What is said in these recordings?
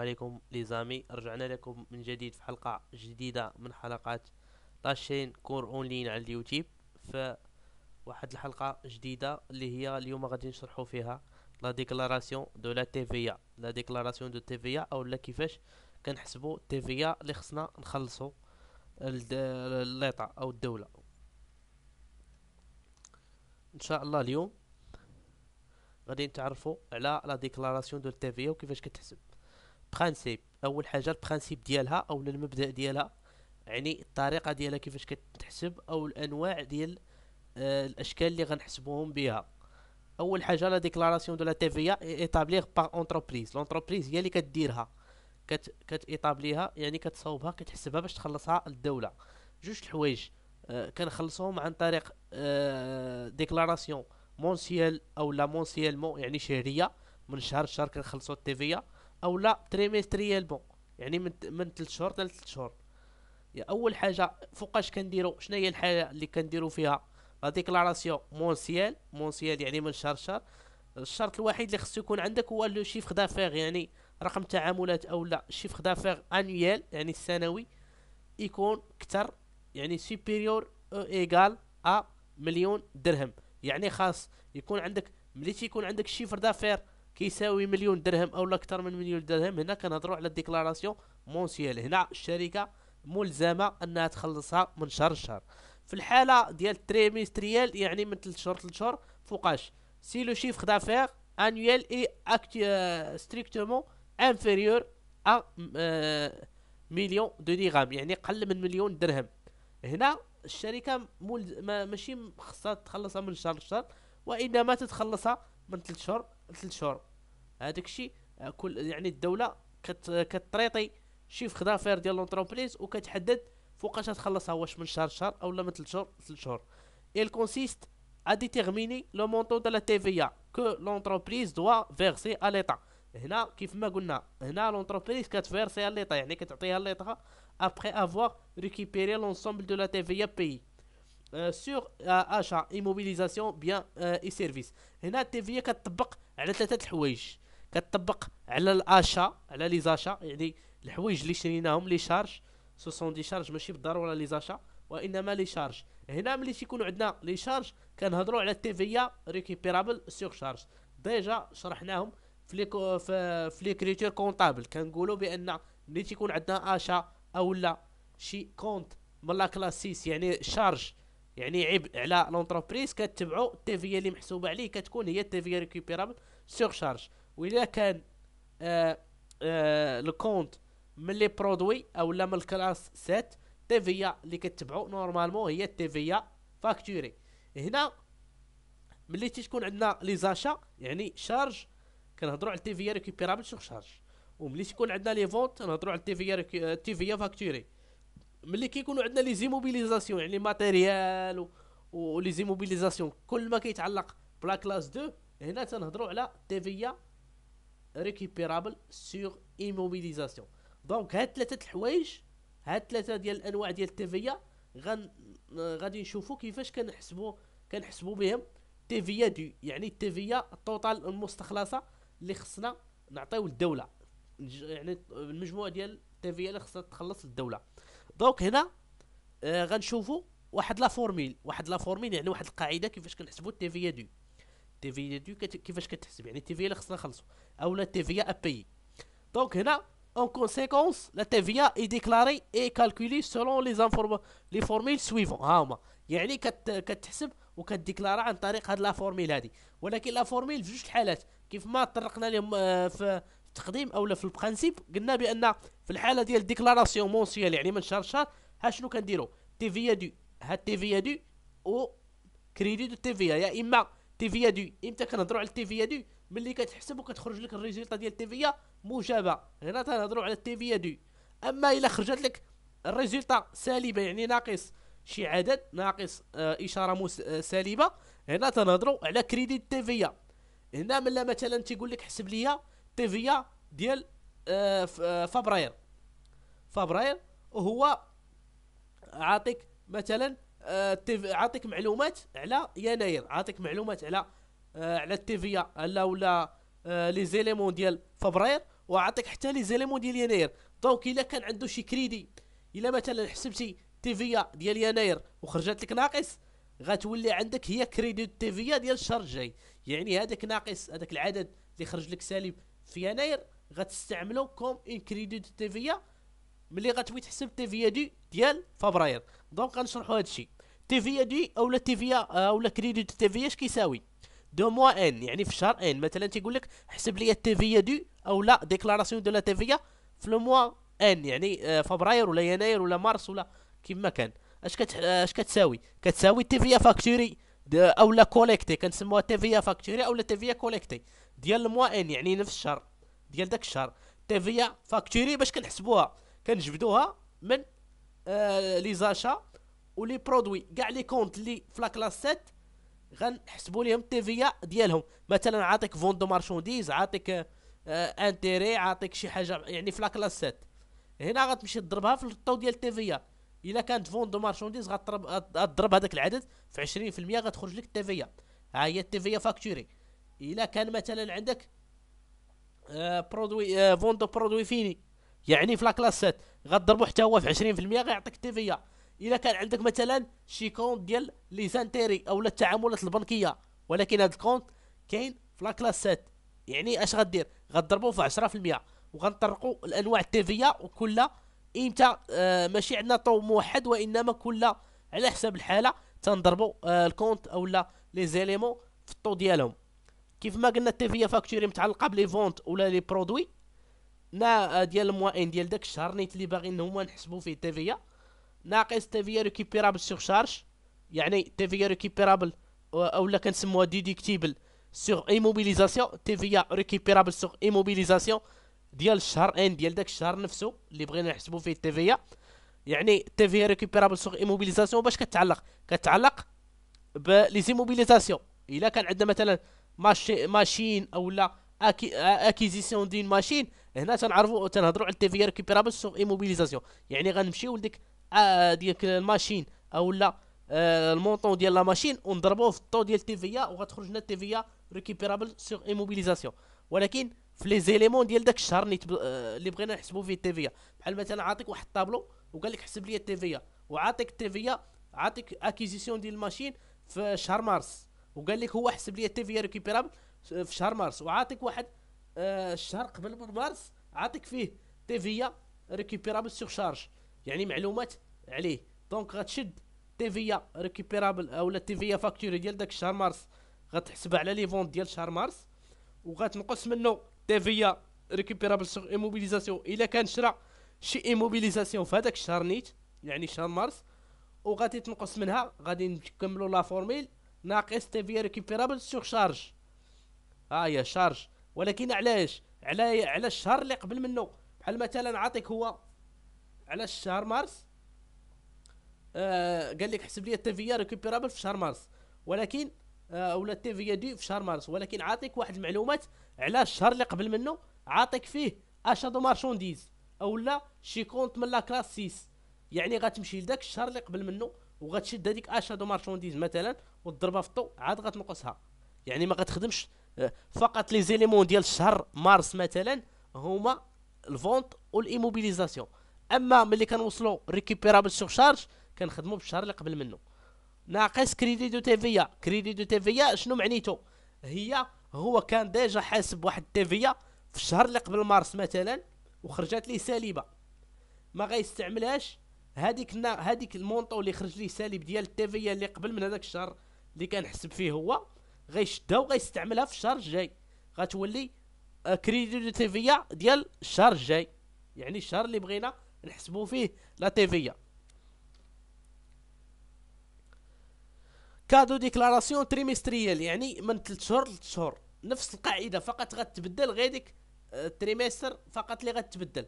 عليكم ليزامي رجعنا لكم من جديد في حلقة جديدة من حلقات طاشين كور اونلاين على اليوتيوب ف واحد الحلقة جديدة اللي هي اليوم غادي نشرحو فيها لا ديكلاراسيون دو لا تيفيا لا ديكلاراسيون دو تيفيا او لا كيفاش كنحسبو تيفيا اللي خصنا نخلصو الليطة او الدولة ان شاء الله اليوم غادي نتعرفوا على لا ديكلاراسيون دو التيفيا وكيفاش كتحسب برانسيب اول حاجه البرانسيب ديالها او المبدا ديالها يعني الطريقه ديالها كيفاش كتحسب او الانواع ديال آه، الاشكال اللي غنحسبوهم بها اول حاجه لا ديكلاراسيون دو لا تيفيا ايتابليغ باغ اونتربريز لونتربريز هي اللي كديرها كت كتيطابليها يعني كتصاوبها كتحسبها باش تخلصها للدوله جوج الحوايج آه، كنخلصوهم عن طريق آه، ديكلاراسيون مونسيال او لا مون يعني شهريه من شهر لشهر كنخلصو التي في او لا تريميستريال بون يعني من من 3 شهور حتى 3 شهور يا اول حاجه فوقاش كنديرو شنو هي الحاجه اللي كنديرو فيها لا ديكلاراسيون مونسيال مونسيال يعني من شهر شهر الشرط الوحيد اللي خصو يكون عندك هو لو شيف دافير يعني رقم تعاملات او لا شيف دافير انويال يعني السنوي يكون كتر يعني سوبيريور او ايغال ا مليون درهم يعني خاص يكون عندك ملي تيكون عندك شيفر دافير كيساوي مليون درهم او اكثر من مليون درهم هنا كنهضروا على ديكلاراسيون مونسيال هنا الشركه ملزمه انها تخلصها من شهر لشهر في الحاله ديال تريميستريال يعني من 3 شهور 3 شهور فوقاش سي لو شيفر دافير انويل اي اكتي ستريكتومون انفيريور ا مليون دو ديغام يعني قل من مليون درهم هنا الشركه مول ما ماشي خصها تخلصها من شهر لشهر وانما تتخلصها من 3 شهور 3 شهور هذاك الشيء آه، كل يعني الدوله كت كتريطي شي في خدافير ديال لونتربريز وكتحدد فوقاش تخلصها واش من شهر شهر او من ثلاث شهور ثلاث شهور ايل كونسيست ا ديتيرميني لو مونطو دو لا تي في كو لونتربريز دوا فيرسي ا ليطا هنا كيف ما قلنا هنا لونتربريز كتفيرسي ا ليطا يعني كتعطيها ليطا ابخي افوار ريكيبيري لونسومبل دو لا تي في بي سور اشا ايموبيليزاسيون بيان اي سيرفيس هنا التي في كتطبق على ثلاثه الحوايج كتطبق على الاشا على لي زاشا يعني الحوايج اللي شريناهم لي شارج 70 دي شارج ماشي بالضروره لي زاشا وانما لي شارج هنا ملي تيكونوا عندنا لي شارج كنهضروا على فيا ريكيبيرابل سيغ شارج ديجا شرحناهم في لي في كونطابل كنقولوا بان ملي تيكون عندنا اشا او لا شي كونت من لا كلاسيس يعني شارج يعني عبء على لونتربريز كتبعوا التيفيا اللي محسوبه عليه كتكون هي التيفيا ريكيبيرابل سيغ شارج واذا كان آه، آه، الكونت من لي برودوي او لا من الكلاس 7 تيفيا اللي كتبعو نورمالمون هي فيا فاكتوري هنا ملي تيكون عندنا لي زاشا يعني شارج كنهضروا على التيفيا ريكوبيرابل سوغ شارج وملي تكون عندنا لي فونت نهضروا على التيفيا التيفيا فاكتوري ملي كيكونوا عندنا لي زيموبيليزاسيون يعني ماتيريال و, لي زيموبيليزاسيون كل ما كيتعلق بلا كلاس 2 هنا تنهضروا على تيفيا ريكيبيرابل سيغ ايموبيليزاسيون دونك هاد ثلاثه الحوايج هاد ثلاثه ديال الانواع ديال التيفيا غن غادي نشوفوا كيفاش كنحسبوا كنحسبوا بهم تيفيا دو يعني التيفيا التوتال المستخلصه اللي خصنا نعطيو للدوله يعني المجموع ديال التيفيا اللي خصها تخلص للدوله دونك هنا آه غنشوفوا واحد لا فورميل واحد لا فورميل يعني واحد القاعده كيفاش كنحسبوا التيفيا دو تيفيا دو كيفاش كتحسب يعني التيفيا اللي خصنا نخلصو او لا TVA à payer. Donc là, en conséquence, la اي ديكلاري اي كالكولي سولون لي زانفورم لي فورميل سويفون ها هما يعني كت كتحسب وكديكلارا عن طريق هاد لا فورميل هادي ولكن لا فورميل في جوج الحالات كيف ما طرقنا لهم آه، في التقديم اولا في البرانسيب قلنا بان في الحاله ديال ديكلاراسيون مونسيال يعني من شهر شهر ها شنو كنديروا تي في دو ها تي في دو او كريدي دو تي في يا اما تي في دو امتى كنهضروا على تي في دو ملي كتحسب وكتخرج لك الريزلت ديال التيفيا إيه موجبه هنا تنهضروا على التيفيا إيه دو اما الا خرجت لك الريزلت سالبه يعني ناقص شي عدد ناقص آه اشاره مس... آه سالبه هنا تنهضروا على كريديت تيفيا إيه. هنا ملا مثلا تيقول لك حسب ليا تيفيا ديال آه،, آه فبراير فبراير وهو عاطيك مثلا آه، عاطيك معلومات على يناير عاطيك معلومات على آه، على التيفيا لا ولا آه، لي زيليمون ديال فبراير وعطيك حتى لي زيليمون ديال يناير دونك الا كان عنده شي كريدي الا مثلا حسبتي تيفيا ديال يناير وخرجت لك ناقص غتولي عندك هي كريدي تيفيا ديال الشهر الجاي يعني هذاك ناقص هذاك العدد اللي خرج لك سالب في يناير غتستعملو كوم ان كريدي تيفيا ملي غتبغي تحسب تيفيا دي ديال فبراير دونك غنشرحوا هذا الشيء تيفيا دي اولا تيفيا اولا آه، كريدي تيفيا اش كيساوي دو موا ان يعني في شهر ان مثلا تيقول لك حسب لي التيفيا دو او لا ديكلاراسيون دو لا تيفيا في لو موا ان يعني آه، فبراير ولا يناير ولا مارس ولا كيما كان اش كت آه، اش كتساوي كتساوي تيفيا فاكتوري او لا كوليكتي كنسموها تيفيا فاكتوري او لا تيفيا كوليكتي ديال الموا ان يعني نفس الشهر ديال داك الشهر تيفيا فاكتوري باش كنحسبوها كنجبدوها من آه لي زاشا ولي برودوي كاع لي كونت لي في كلاس 7 غنحسبوا لهم التيفيا ديالهم مثلا عاطيك فوندو مارشونديز عاطيك آه، انتيري عاطيك شي حاجه يعني في لا هنا غتمشي تضربها في الطو ديال التيفيا الا كانت فوندو مارشونديز غتضرب غتضرب هذاك العدد في 20% غتخرج لك التيفيا ها هي التيفيا فاكتوري الا كان مثلا عندك آه برودوي آه فوندو برودوي فيني يعني في لا كلاسات غتضربو حتى هو في 20% غيعطيك التيفيا الا كان عندك مثلا شي كونت ديال لي زانتيري او التعاملات البنكيه ولكن هذا الكونت كاين في لا كلاسات يعني اش غدير غضربو في 10% وغنطرقوا الانواع التيفيه وكل امتى آه ماشي عندنا طو موحد وانما كل على حسب الحاله تنضربوا آه الكونت اولا لي زيليمون في الطو ديالهم كيف ما قلنا التيفيه فاكتوري متعلقه بلي فونت ولا لي برودوي نا آه، ديال الموائن ديال داك الشهر نيت اللي باغيين هما نحسبوا فيه التيفيه ناقص تافيا ريكيبيرابل سيغ شارج يعني تافيا ريكيبيرابل او لا كنسموها ديديكتيبل سيغ ايموبيليزاسيون تافيا ريكيبيرابل سيغ ايموبيليزاسيون ديال الشهر ان ديال داك الشهر نفسه اللي بغينا نحسبوا فيه التافيا يعني التافيا ريكيبيرابل سيغ ايموبيليزاسيون باش كتعلق كتعلق بلي زيموبيليزاسيون الا كان عندنا مثلا ماشي ماشين او لا أكي اكيزيسيون دين ماشين هنا تنعرفوا تنهضروا على في ريكيبيرابل سيغ ايموبيليزاسيون يعني غنمشيو لديك آه، ديك الماشين او لا آه، المونطون ديال لا ماشين ونضربوه في الطو ديال التيفيا وغتخرج لنا التيفيا ريكوبيرابل سيغ ايموبيليزاسيون ولكن في لي زيليمون ديال داك الشهر اللي تب... آه، اللي بغينا نحسبوا فيه التيفيا بحال مثلا عاطيك واحد الطابلو وقال لك حسب لي التيفيا وعاطيك التيفيا عاطيك اكيزيسيون ديال الماشين في شهر مارس وقال لك هو حسب لي التيفيا ريكوبيرابل في شهر مارس وعاطيك واحد الشهر قبل من مارس عاطيك فيه تيفيا ريكوبيرابل سيغ شارج يعني معلومات عليه دونك غتشد تيفيا ريكوبيرابل اولا تيفيا فاكتوري ديال داك الشهر مارس غتحسبها على لي فونت ديال شهر مارس وغتنقص منه تيفيا ريكوبيرابل سوغ ايموبيليزاسيون الا كان شرا شي ايموبيليزاسيون في هذاك الشهر نيت يعني شهر مارس وغادي تنقص منها غادي نكملوا لا فورميل ناقص تيفيا ريكوبيرابل سوغ شارج ها آه هي شارج ولكن علاش على على الشهر اللي قبل منه بحال مثلا عطيك هو على الشهر مارس آه قال لك حسب لي في ريكوبيرابل في شهر مارس ولكن آه ولا في دي في شهر مارس ولكن عاطيك واحد المعلومات على الشهر اللي قبل منه عاطيك فيه اشادو مارشونديز او لا شي كونت من لا كلاس 6 يعني غتمشي لذاك الشهر اللي قبل منه وغتشد هذيك اشادو مارشونديز مثلا وتضربها في الطو عاد غتنقصها يعني ما غتخدمش آه، فقط لي زيليمون ديال الشهر مارس مثلا هما الفونت والايموبيليزاسيون اما ملي كنوصلوا ريكوبيرابل سور شارج كنخدموا بالشهر اللي قبل منه ناقص كريدي دو تيفيا كريدي دو تيفيا شنو معنيتو هي هو كان ديجا حاسب واحد فيا في الشهر اللي قبل مارس مثلا وخرجت ليه سالبه ما غيستعملهاش هذيك هذيك المونطو اللي خرج ليه سالب ديال فيا اللي قبل من هذاك الشهر اللي كان حسب فيه هو غيشدها وغيستعملها في الشهر الجاي غتولي كريدي دو تيفيا ديال الشهر الجاي يعني الشهر اللي بغينا نحسبوا فيه لا تيفيا كادو ديكلاراسيون تريمستريال يعني من 3 شهور ل شهور نفس القاعده فقط غتبدل غير ديك التريمستر آه، فقط اللي غتبدل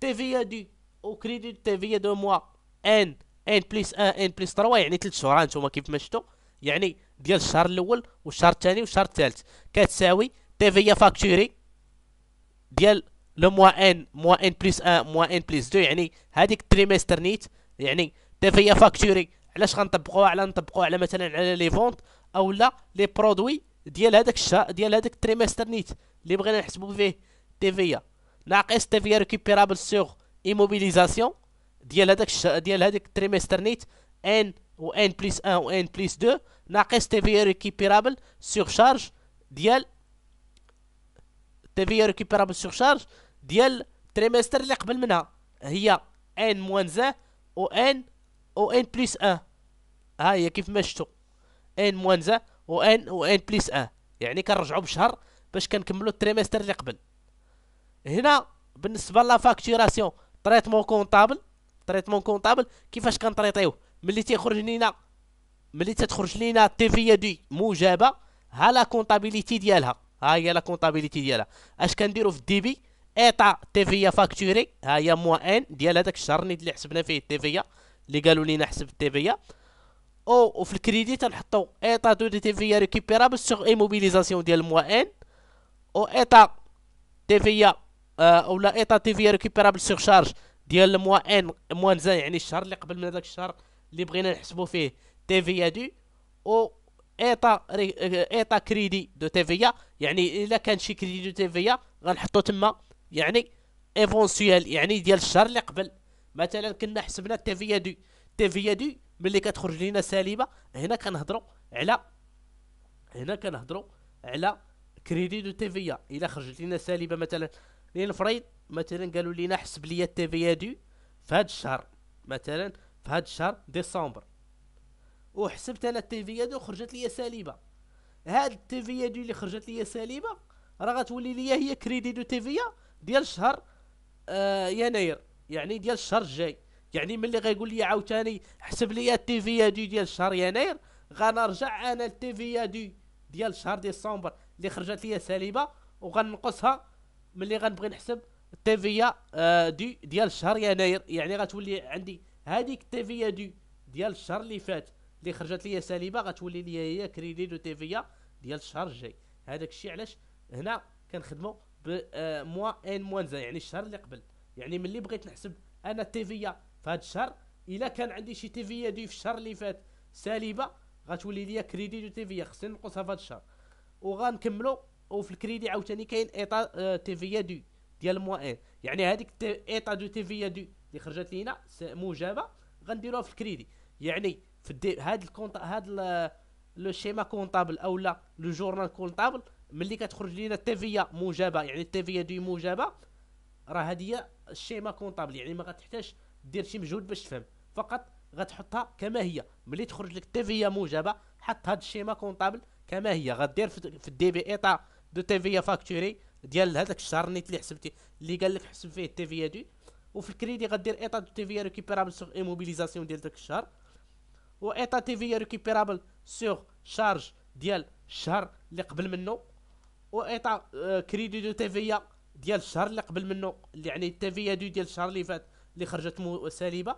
تيفيا دي او كريدي تيفيا دو موا ان ان بليس ان ان بليس 3 يعني 3 شهور هانتوما كيف ما شفتوا يعني ديال الشهر الاول والشهر الثاني والشهر الثالث كتساوي تيفيا فاكتوري ديال لو موا ان موا ان بلس ان آه، موا ان بلس دو يعني هذيك تريمستر نيت يعني تا فاكتوري علاش غنطبقوها على نطبقوها على مثلا على لي فونت او لا لي برودوي ديال هذاك الشهر ديال هذاك تريمستر نيت اللي بغينا نحسبوا فيه تيفيا ناقص تيفيا ريكوبيرابل سوغ ايموبيليزاسيون ديال هذاك ديال هذاك تريمستر نيت ان و ان بلس ان آه و ان بلس دو ناقص تيفيا ريكوبيرابل سوغ شارج ديال تيفيا ريكوبيرابل سوغ شارج ديال التريمستر اللي قبل منها هي ان موان زان و ان و ان بليس ان ها هي كيف ما شفتوا ان موان زان و ان و ان بليس ان يعني كنرجعوا بشهر باش كنكملوا التريمستر اللي قبل هنا بالنسبه لا فاكتوراسيون تريتمون كونطابل تريتمون كونطابل كيفاش كنطريطيو ملي تيخرج لينا ملي تتخرج لينا في دي موجبه ها لا كونطابيليتي ديالها ها هي لا كونطابيليتي ديالها اش كنديروا في الديبي اعطى تيفيا فاكتوري ها هي موان ديال هذاك الشهر اللي حسبنا فيه التيفيا اللي قالوا لينا حسب التيفيا او وفي الكريدي تنحطو ايطا دو دي تيفيا ريكوبيرابل سوغ ايموبيليزاسيون ديال موان او اعطى تيفيا ولا اعطى تيفيا ريكوبيرابل سوغ شارج ديال موان موان زان يعني الشهر اللي قبل من هذاك الشهر اللي بغينا نحسبو فيه تيفيا دو او ايطا اعطى آه، كريدي دو تيفيا يعني الا كان شي كريدي دو تيفيا غنحطو تما يعني ايفونسيال يعني ديال الشهر اللي قبل مثلا كنا حسبنا تيفيا دو تيفيا دو ملي كتخرج لينا سالبه هنا كنهضروا على هنا كنهضروا على كريدي دو تيفيا الا خرجت لينا سالبه مثلا لنفرض مثلا قالوا لينا حسب ليا تيفيا دو في هذا الشهر مثلا في هذا الشهر ديسمبر وحسبت انا التيفيا دو خرجت ليا سالبه هاد التيفيا دو اللي خرجت ليا سالبه راه غتولي ليا هي كريدي دو تيفيا ديال شهر آه يناير يعني ديال الشهر الجاي يعني ملي غيقول لي عاوتاني حسب لي في دي ديال شهر يناير غنرجع انا التي في دي ديال شهر ديسمبر اللي خرجت لي سالبه وغنقصها ملي غنبغي نحسب التي في آه، دي ديال شهر يناير يعني غتولي عندي هذيك التي في دي ديال الشهر اللي فات اللي خرجت لي سالبه غتولي لي هي كريدي دو تيفيا ديال الشهر الجاي هذاك الشيء علاش هنا كنخدموا بموا آه، ان موان يعني الشهر اللي قبل يعني ملي بغيت نحسب انا التيفيا في هذا الشهر الا كان عندي شي تيفيا دي في الشهر اللي فات سالبه غتولي ليا كريدي دو تيفيا خصني نقصها في هذا الشهر وغنكملو وفي الكريدي عاوتاني كاين ايطا آه، تيفيا دي ديال موان يعني هذيك ايطا دو تيفيا دي اللي خرجت لينا موجبه غنديروها في الكريدي يعني في هاد الكونط هاد لو شيما كونطابل اولا لو جورنال كونطابل ملي كتخرج لينا التيفيا موجبه يعني التيفيا دي موجبه راه هادي الشيما كونطابل يعني ما غتحتاج دير شي مجهود باش تفهم فقط غتحطها كما هي ملي تخرج لك التيفيا موجبه حط هاد الشيما كونطابل كما هي غدير في الدي بي ايطا دو تيفيا فاكتوري ديال هذاك الشهر نيت اللي حسبتي اللي قال لك حسب فيه التيفيا دي وفي الكريدي غدير ايطا دو تيفيا ريكوبيرابل سوغ ايموبيليزاسيون ديال داك الشهر وايطا تي في ريكوبيرابل سور شارج ديال الشهر اللي قبل منه وايطا كريدي دو تيفيا ديال الشهر اللي قبل منه اللي يعني في دو ديال الشهر اللي فات اللي خرجت سالبه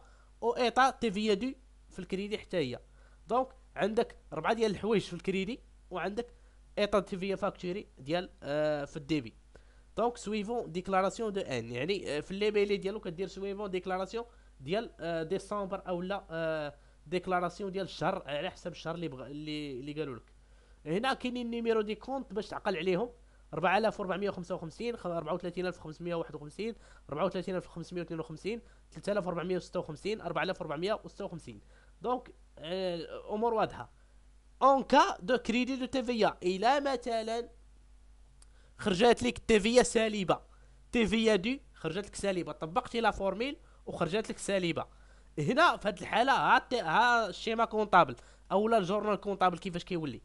تي تيفيا دو في الكريدي حتى هي دونك عندك ربعه ديال الحوايج في الكريدي وعندك ايطا تيفيا فاكتوري ديال آه في الديبي دونك سويفون ديكلاراسيون دو ان يعني في الليبيلي ديالو كدير سويفون ديكلاراسيون ديال آه ديسمبر اولا آه ديكلاراسيون ديال الشهر على حسب الشهر اللي بغ... اللي اللي قالوا لك هنا كاينين نيميرو دي كونت باش تعقل عليهم 4455 34551 34552 3456 4456 دونك آه، امور واضحه اون كا دو كريدي دو تيفيا الى مثلا خرجات لك فيا سالبه فيا دو خرجت لك سالبه طبقتي لا فورميل وخرجت لك سالبه هنا في هذه الحاله ها ها الشيما كونطابل اولا الجورنال كونطابل كيفاش كيولي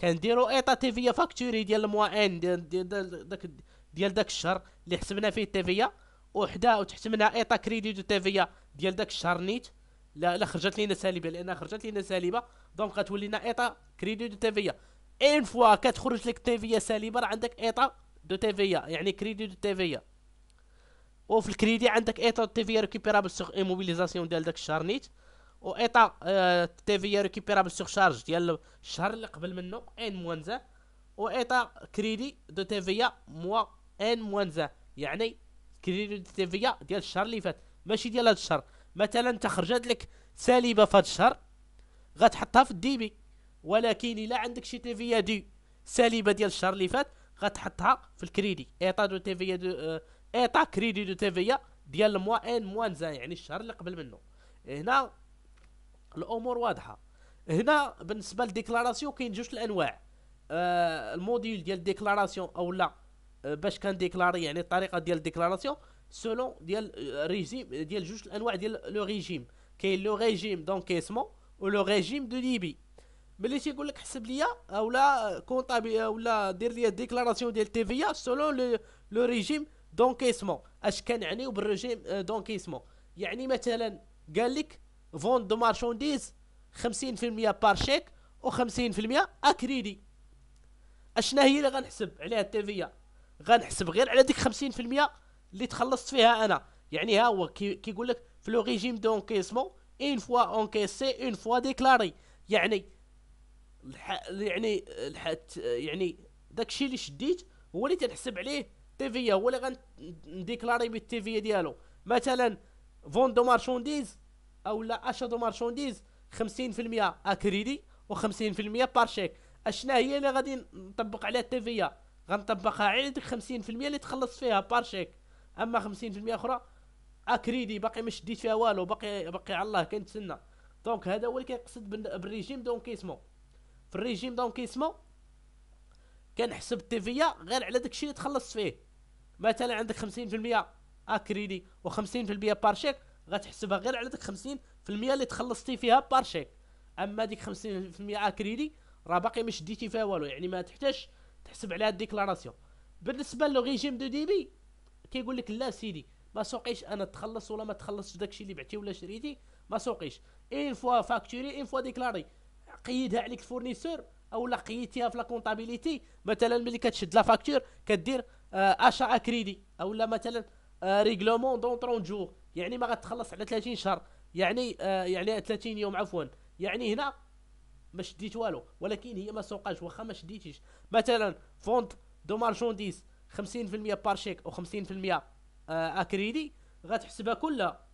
كنديروا ايطا تيفيه فاكتوري ديال الموائن ديال داك ديال داك الشهر اللي حسبنا فيه التيفيه وحده وتحت منها ايطا كريدي تي وتيفيه ديال داك الشهر نيت لا لا خرجت لينا سالبه لان خرجت لينا سالبه دونك غتولي لنا ايطا كريدي دو تيفيا ان فوا كتخرج لك تيفيا سالبه راه عندك ايطا دو تيفيا يعني كريدي دو تيفيا وفي الكريدي عندك ايتا تيفيا ريكوبيرابل سوغ ايموبيليزاسيون ديال داك الشهر نيت و ايتا اه تيفيا ريكوبيرابل سوغ شارج ديال الشهر اللي قبل منه ان موان زان و ايتا كريدي دو تيفيا موا ان موان زان يعني كريدي دو تيفيا ديال الشهر اللي فات ماشي ديال هذا الشهر مثلا خرجت لك سالبه في هذا الشهر غتحطها في الديبي ولكن الا عندك شي تيفيا دي سالبه ديال الشهر اللي فات غتحطها في الكريدي ايطا دو تيفيا دو آه، ايطا كريدي دو تيفيا ديال الموا ان موان زان يعني الشهر اللي قبل منه هنا الامور واضحه هنا بالنسبه للديكلاراسيون كاين جوج الانواع آه الموديول ديال الديكلاراسيون او لا آه باش كان ديكلاري يعني الطريقه ديال الديكلاراسيون سولون ديال ريجيم ديال جوج الانواع ديال لو ريجيم كاين لو ريجيم دونكيسمون ولو ريجيم دو ليبي ملي تيقول لك حسب ليا اولا كونطابي اولا دير ليا ديكلاراسيون ديال تيفيا سولون لو ريجيم دونكيسمون اش كنعنيو بالريجيم آه، دونكيسمون يعني مثلا قال لك فون دو مارشونديز 50% بار شيك و50% اكريدي اشنا هي اللي غنحسب عليها التيفيا غنحسب غير على ديك 50% اللي تخلصت فيها انا يعني ها هو كيقول لك في لو ريجيم دونكيسمون اون فوا اونكيسي اون فوا ديكلاري يعني الح... يعني الح... يعني داكشي اللي شديت هو اللي تنحسب عليه تيفيا هو اللي غنديكلاري بالتيفيا ديالو مثلا فون دو مارشونديز او لا اشا دو مارشونديز 50% اكريدي و50% بارشيك اشنا هي اللي غادي نطبق عليها التيفيا غنطبقها على ديك 50% اللي تخلصت فيها بارشيك اما 50% اخرى اكريدي باقي ما شديت فيها والو باقي باقي على الله كنتسنى دونك هذا هو اللي كيقصد بالريجيم دونكيسمو في الريجيم دونكيسمو كنحسب التيفيا غير على داكشي اللي تخلصت فيه مثلا عندك 50% اكريدي و50% بارشيك غتحسبها غير على داك 50% اللي تخلصتي فيها بارشيك اما ديك 50% اكريدي راه باقي ما شديتي فيها والو يعني ما تحتاجش تحسب عليها الديكلاراسيون بالنسبه ريجيم دو ديبي كيقول لك لا سيدي ما سوقيش انا تخلص ولا ما تخلصش داكشي اللي بعتي ولا شريتي ما سوقيش اين فوا فاكتوري اين فوا ديكلاري قيدها عليك الفورنيسور او لا قيدتيها في لا كونطابيليتي مثلا ملي كتشد لا فاكتور كدير اشعه كريدي او لا مثلا ريغلومون دون 30 جور يعني ما غتخلص على 30 شهر يعني آه، يعني 30 يوم عفوا يعني هنا ما شديت والو ولكن هي ما سوقاش واخا ما شديتيش مثلا فونت دو مارشونديز 50% بارشيك و 50% اكريدي غتحسبها كلها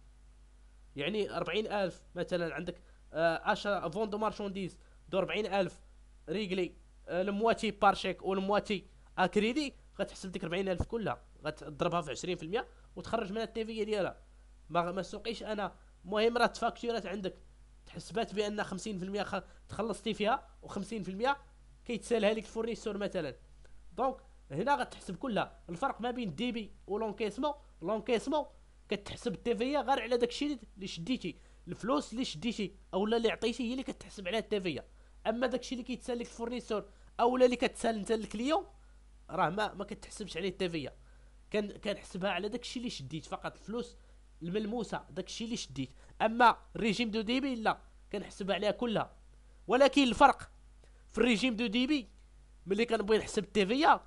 يعني 40000 مثلا عندك اشا آه، فون دو مارشونديز دو 40000 ريغلي المواتي آه، بارشيك والمواتي اكريدي غتحصل ديك 40000 كلها غتضربها في 20% وتخرج منها التيفيه ديالها ما ما سوقيش انا المهم راه تفاكتورات عندك تحسبات بان 50% خ... تخلصتي فيها و50% كيتسالها لك الفورنيسور مثلا دونك هنا غتحسب كلها الفرق ما بين دي بي ولونكيسمون لونكيسمون كتحسب التيفيه غير على داكشي اللي شديتي الفلوس اللي شديتي اولا اللي عطيتي هي اللي كتحسب عليها التيفيه اما داكشي اللي كيتسال لك الفورنيسور اولا اللي كتسال انت للكليون راه ما ما كتحسبش عليه التيفيا كان كنحسبها على داكشي اللي شديت فقط الفلوس الملموسه داكشي اللي شديت اما ريجيم دو ديبي لا كنحسبها عليها كلها ولكن الفرق في الريجيم دو ديبي ملي كنبغي نحسب التيفيا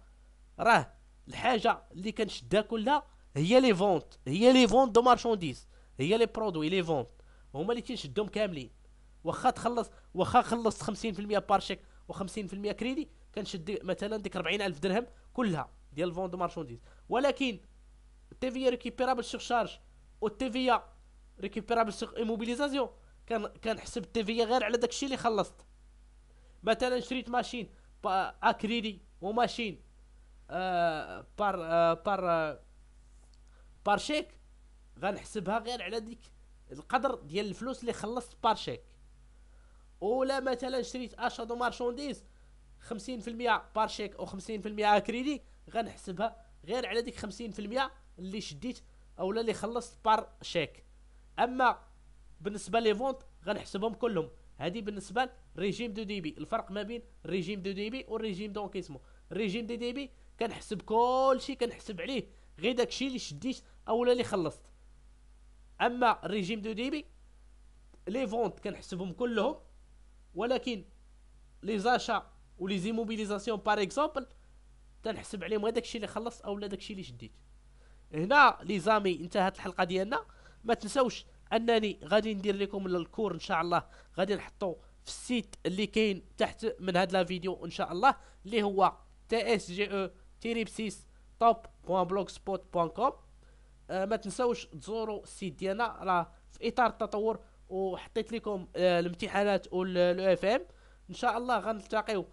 راه الحاجه اللي كنشدها كلها هي لي فونت هي لي فونت دو مارشونديز هي لي برودوي لي فونت هما اللي تنشدهم كاملين واخا تخلص واخا خلصت 50% بارشيك و50% كريدي كنشد مثلا ديك 40000 درهم كلها ديال الفون دو مارشونديز ولكن في ريكيبيرابل سيغ شارج في ريكيبيرابل سيغ ايموبيليزاسيون كان كنحسب في غير على داكشي اللي خلصت مثلا شريت ماشين با اكريدي وماشين آه، بار آه، بار آه بار شيك غنحسبها غير على ديك القدر ديال الفلوس اللي خلصت بار شيك ولا مثلا شريت اشا دو مارشونديز 50% بار شيك او 50% كريدي غنحسبها غير على ديك 50% اللي شديت او اللي خلصت بار شيك اما بالنسبه لي فونت غنحسبهم كلهم هذه بالنسبه للريجيم دو ديبي الفرق ما بين الريجيم دو ديبي والريجيم دونكيسمو الريجيم دو ديبي كنحسب كلشي كنحسب عليه غير داكشي اللي شديت اولا اللي خلصت اما الريجيم دو ديبي لي فونت كنحسبهم كلهم ولكن لي زاشا ولي زيموبيليزاسيون بار اكزومبل تنحسب عليهم غير داكشي اللي خلصت اولا داكشي اللي شديت هنا لي زامي انتهت الحلقه ديالنا ما تنساوش انني غادي ندير لكم الكور ان شاء الله غادي نحطو في السيت اللي كاين تحت من هاد لا فيديو ان شاء الله اللي هو تي tsge-top.blogspot.com أه ما تنساوش تزوروا السيت ديالنا راه في اطار التطور وحطيت لكم آه، الامتحانات والو اف ام ان شاء الله غنلتقيو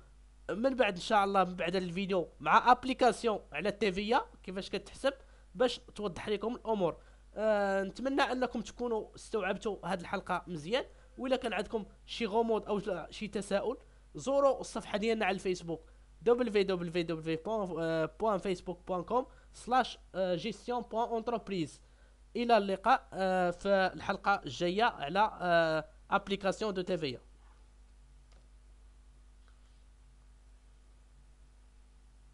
من بعد ان شاء الله من بعد الفيديو مع ابليكاسيون على التيفيا كيفاش كتحسب باش توضح لكم الامور أه نتمنى انكم تكونوا استوعبتوا هذه الحلقه مزيان ولا كان عندكم شي غموض او شي تساؤل زوروا الصفحه ديالنا على الفيسبوك www.facebook.com/gestion.entreprise آه، الى اللقاء آه، في الحلقه الجايه على ابليكاسيون دو تي